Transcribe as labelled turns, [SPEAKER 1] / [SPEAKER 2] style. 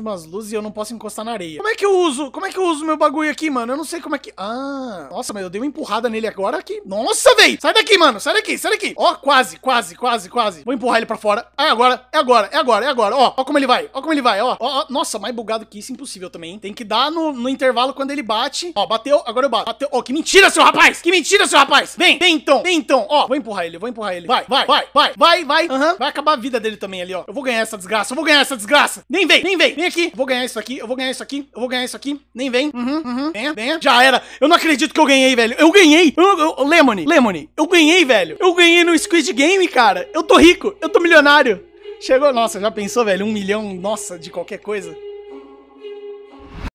[SPEAKER 1] umas luzes e eu não posso encostar na areia. Como é que eu uso? Como é que eu uso meu bagulho aqui, mano? Eu não sei como é que... Ah, nossa, mas eu dei uma empurrada nele agora que... Nossa, véi! Sai daqui, mano! Sai daqui, sai daqui! Ó, quase, quase, quase, quase. Vou empurrar ele pra fora. é agora, é agora, é agora, é agora. Ó, ó como ele vai, ó como ele vai, ó. ó, ó. Nossa, mais bugado que isso, impossível também, hein? Tem que dar no, no intervalo quando ele bate. Ó, bateu, agora eu bato. Bateu. Ó, que mentira, seu rapaz! Que mentira, seu rapaz! Vem, vem então, vem então. Ó, vou empurrar ele, vou empurrar ele. Vai, vai, vai, vai, vai, vai. Aham, uhum. vai acabar a vida dele também ali, ó. Eu vou ganhar essa desgraça, eu vou ganhar essa desgraça. Nem vem, nem vem, aqui. Vou ganhar isso aqui, eu vou ganhar isso aqui, eu vou ganhar isso aqui. Nem vem. Uhum, uhum. Venha, venha. Já era. Eu não acredito que eu ganhei, velho. Eu ganhei. Eu, eu, Lemony, Lemony, eu ganhei, velho. Eu ganhei no Squid Game, cara. Eu tô rico, eu tô milionário. Chegou, nossa, já pensou, velho? Um milhão, nossa, de qualquer coisa.